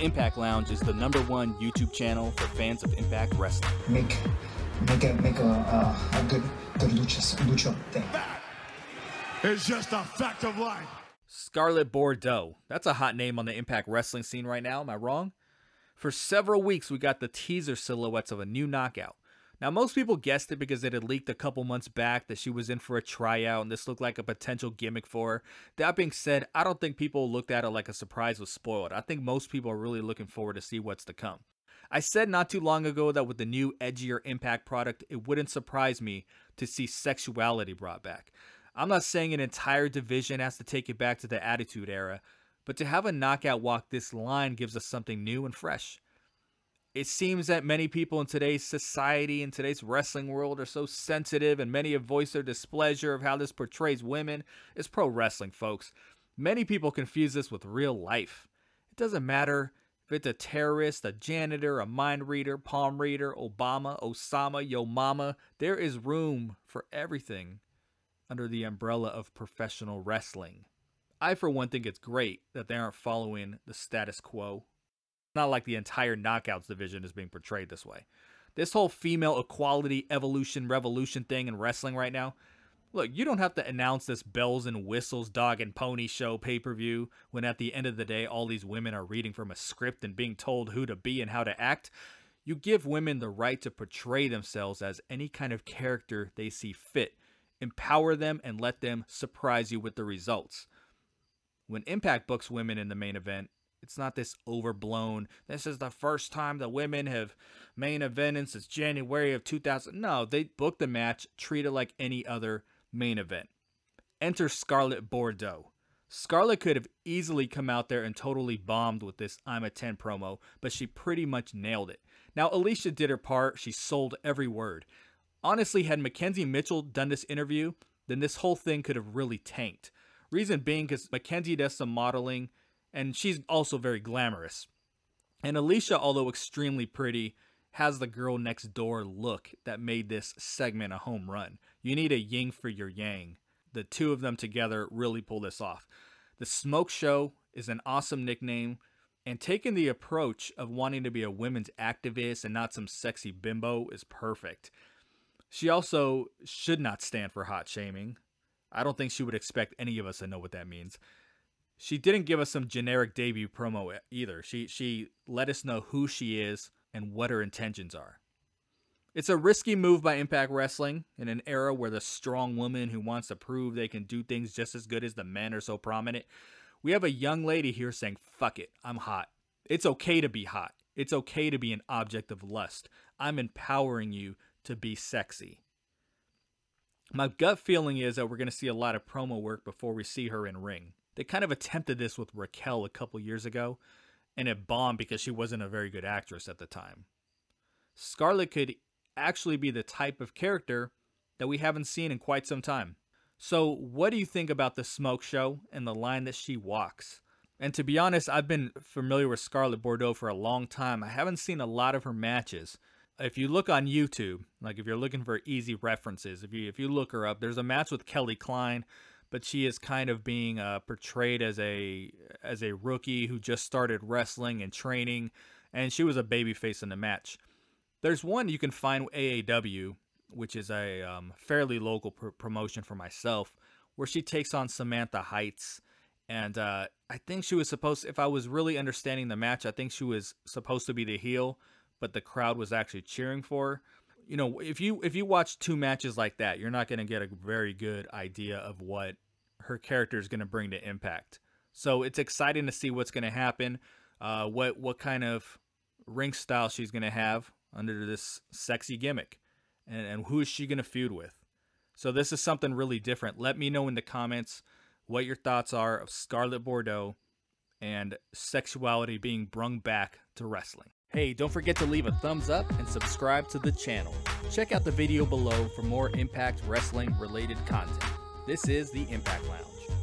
Impact Lounge is the number one YouTube channel for fans of Impact Wrestling. Make make a make a, uh, a good good lucha lucha thing. That is just a fact of life. Scarlet Bordeaux. That's a hot name on the Impact Wrestling scene right now. Am I wrong? For several weeks, we got the teaser silhouettes of a new knockout. Now, most people guessed it because it had leaked a couple months back that she was in for a tryout and this looked like a potential gimmick for her. That being said, I don't think people looked at it like a surprise was spoiled. I think most people are really looking forward to see what's to come. I said not too long ago that with the new edgier Impact product, it wouldn't surprise me to see sexuality brought back. I'm not saying an entire division has to take it back to the Attitude Era, but to have a knockout walk this line gives us something new and fresh. It seems that many people in today's society, in today's wrestling world, are so sensitive and many have voiced their displeasure of how this portrays women. It's pro wrestling, folks. Many people confuse this with real life. It doesn't matter if it's a terrorist, a janitor, a mind reader, palm reader, Obama, Osama, yo mama. There is room for everything under the umbrella of professional wrestling. I, for one, think it's great that they aren't following the status quo not like the entire knockouts division is being portrayed this way. This whole female equality, evolution, revolution thing in wrestling right now. Look, you don't have to announce this bells and whistles, dog and pony show pay per view when at the end of the day, all these women are reading from a script and being told who to be and how to act. You give women the right to portray themselves as any kind of character they see fit. Empower them and let them surprise you with the results. When Impact books women in the main event, it's not this overblown. This is the first time the women have main evented since January of 2000. No, they booked the match, treat it like any other main event. Enter Scarlett Bordeaux. Scarlett could have easily come out there and totally bombed with this I'm a 10 promo, but she pretty much nailed it. Now, Alicia did her part. She sold every word. Honestly, had Mackenzie Mitchell done this interview, then this whole thing could have really tanked. Reason being because Mackenzie does some modeling and she's also very glamorous. And Alicia, although extremely pretty, has the girl next door look that made this segment a home run. You need a ying for your yang. The two of them together really pull this off. The Smoke Show is an awesome nickname, and taking the approach of wanting to be a women's activist and not some sexy bimbo is perfect. She also should not stand for hot shaming. I don't think she would expect any of us to know what that means she didn't give us some generic debut promo either. She she let us know who she is and what her intentions are. It's a risky move by Impact Wrestling in an era where the strong woman who wants to prove they can do things just as good as the men are so prominent. We have a young lady here saying, "Fuck it, I'm hot. It's okay to be hot. It's okay to be an object of lust. I'm empowering you to be sexy." My gut feeling is that we're going to see a lot of promo work before we see her in ring. They kind of attempted this with Raquel a couple years ago, and it bombed because she wasn't a very good actress at the time. Scarlett could actually be the type of character that we haven't seen in quite some time. So, what do you think about the smoke show and the line that she walks? And to be honest, I've been familiar with Scarlett Bordeaux for a long time. I haven't seen a lot of her matches. If you look on YouTube, like if you're looking for easy references, if you if you look her up, there's a match with Kelly Klein but she is kind of being uh, portrayed as a as a rookie who just started wrestling and training, and she was a babyface in the match. There's one you can find AAW, which is a um, fairly local pr promotion for myself, where she takes on Samantha Heights, and uh, I think she was supposed. If I was really understanding the match, I think she was supposed to be the heel, but the crowd was actually cheering for her you know, if you if you watch two matches like that, you're not going to get a very good idea of what her character is going to bring to Impact. So it's exciting to see what's going to happen, uh, what what kind of ring style she's going to have under this sexy gimmick, and, and who is she going to feud with. So this is something really different. Let me know in the comments what your thoughts are of Scarlet Bordeaux and sexuality being brung back to wrestling. Hey, don't forget to leave a thumbs up and subscribe to the channel. Check out the video below for more Impact Wrestling related content. This is the Impact Lounge.